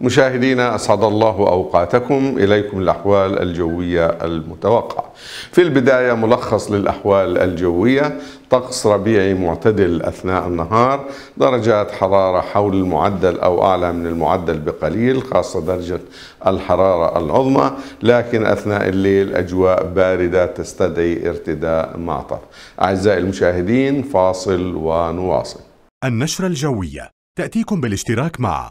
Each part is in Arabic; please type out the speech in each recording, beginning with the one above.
مشاهدينا أسعد الله أوقاتكم إليكم الأحوال الجوية المتوقعة في البداية ملخص للأحوال الجوية طقس ربيعي معتدل أثناء النهار درجات حرارة حول المعدل أو أعلى من المعدل بقليل خاصة درجة الحرارة العظمى لكن أثناء الليل أجواء باردة تستدعي ارتداء معطف أعزائي المشاهدين فاصل ونواصل النشرة الجوية تأتيكم بالاشتراك مع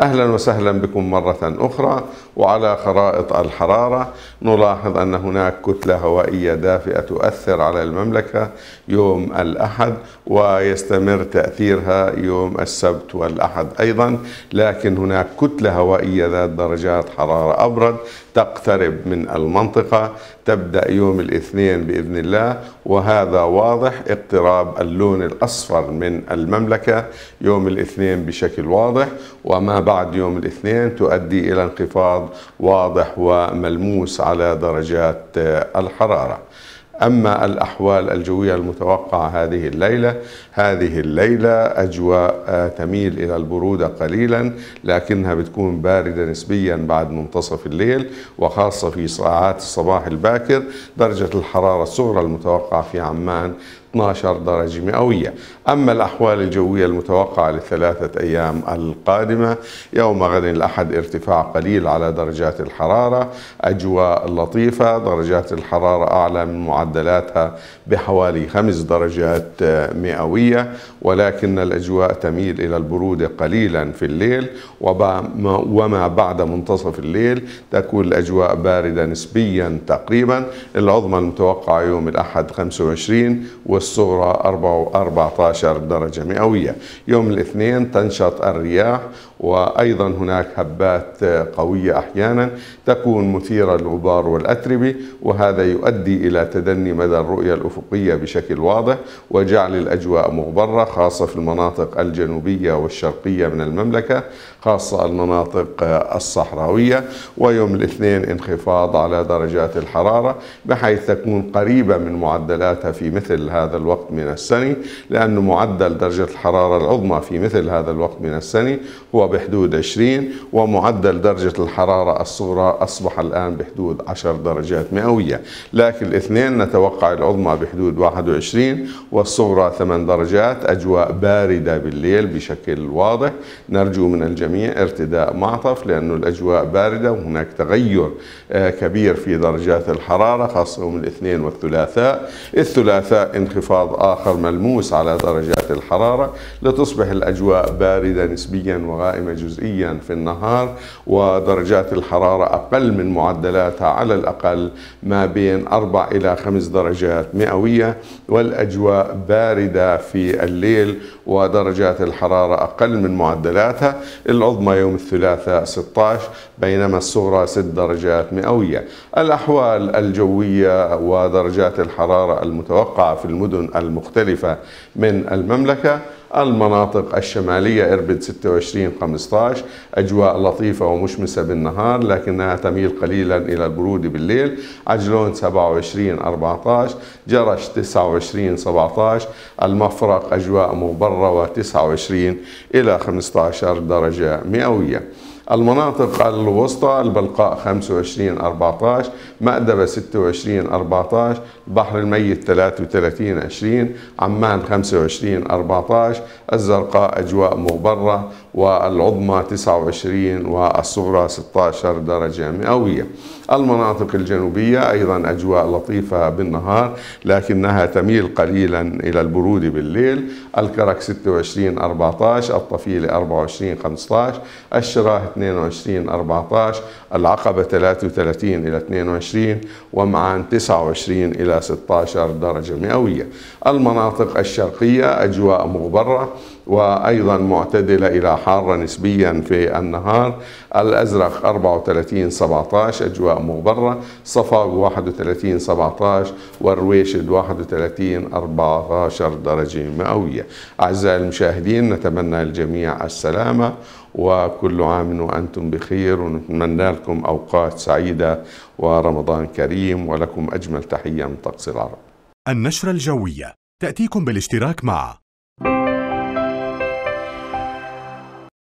أهلا وسهلا بكم مرة أخرى وعلى خرائط الحرارة نلاحظ أن هناك كتلة هوائية دافئة تؤثر على المملكة يوم الأحد ويستمر تأثيرها يوم السبت والأحد أيضا لكن هناك كتلة هوائية ذات درجات حرارة أبرد تقترب من المنطقة تبدأ يوم الاثنين بإذن الله وهذا واضح اقتراب اللون الأصفر من المملكة يوم الاثنين بشكل واضح وما بعد يوم الاثنين تؤدي إلى انخفاض واضح وملموس على درجات الحرارة أما الأحوال الجوية المتوقعة هذه الليلة هذه الليلة أجواء تميل إلى البرودة قليلا لكنها بتكون باردة نسبيا بعد منتصف الليل وخاصة في ساعات الصباح الباكر درجة الحرارة الصغرى المتوقعة في عمان 12 درجة مئوية أما الأحوال الجوية المتوقعة للثلاثة أيام القادمة يوم غد الأحد ارتفاع قليل على درجات الحرارة أجواء لطيفة درجات الحرارة أعلى من معدلاتها بحوالي خمس درجات آه، مئوية ولكن الأجواء تميل إلى البرودة قليلا في الليل وما بعد منتصف الليل تكون الأجواء باردة نسبيا تقريبا العظمى المتوقعة يوم الأحد 25 و الصغرى 14 درجة مئوية يوم الاثنين تنشط الرياح وأيضا هناك هبات قوية أحيانا تكون مثيرة للغبار والأتربة وهذا يؤدي إلى تدني مدى الرؤية الأفقية بشكل واضح وجعل الأجواء مغبرة خاصة في المناطق الجنوبية والشرقية من المملكة خاصة المناطق الصحراوية ويوم الاثنين انخفاض على درجات الحرارة بحيث تكون قريبة من معدلاتها في مثل هذا هذا الوقت من السنة لأن معدل درجة الحرارة العظمى في مثل هذا الوقت من السنة هو بحدود 20 ومعدل درجة الحرارة الصغرى أصبح الآن بحدود 10 درجات مئوية لكن الاثنين نتوقع العظمى بحدود 21 والصغرى 8 درجات أجواء باردة بالليل بشكل واضح نرجو من الجميع ارتداء معطف لأن الأجواء باردة وهناك تغير آه، كبير في درجات الحرارة خاصة يوم الاثنين والثلاثاء الثلاثاء انخفاض انخفاض آخر ملموس على درجات الحرارة لتصبح الأجواء باردة نسبيا وغائمة جزئيا في النهار ودرجات الحرارة أقل من معدلاتها على الأقل ما بين 4 إلى 5 درجات مئوية والأجواء باردة في الليل ودرجات الحرارة أقل من معدلاتها العظمى يوم الثلاثاء 16 بينما الصغرى 6 درجات مئوية الأحوال الجوية ودرجات الحرارة المتوقعة في المدن المدن المختلفة من المملكة المناطق الشمالية إربد 26-15 أجواء لطيفة ومشمسة بالنهار لكنها تميل قليلا إلى البرودة بالليل عجلون 27-14 جرش 29-17 المفرق أجواء مبرره 29 إلى 15 درجة مئوية المناطق الوسطى البلقاء 25 14 مأدبة 26 14 البحر الميت 33 20 عمان 25 14 الزرقاء أجواء مغبرة والعظمى 29 والصغرى 16 درجة مئوية المناطق الجنوبية أيضا أجواء لطيفة بالنهار لكنها تميل قليلا إلى البرود بالليل الكرك 26 14 الطفيلة 24 15 الشراه 22 14 العقبة 33 إلى 22 ومعان 29 إلى 16 درجة مئوية المناطق الشرقية أجواء مغبرة وأيضا معتدلة إلى حارة نسبيا في النهار الأزرق 34 17 أجواء مغبرة صفاق 31 17 والرويشد 31 14 درجة مئوية أعزائي المشاهدين نتمنى للجميع السلامة وكل عام وأنتم بخير ونتمنى لكم أوقات سعيدة ورمضان كريم ولكم أجمل تحية من طقس العرب النشرة الجوية تأتيكم بالاشتراك مع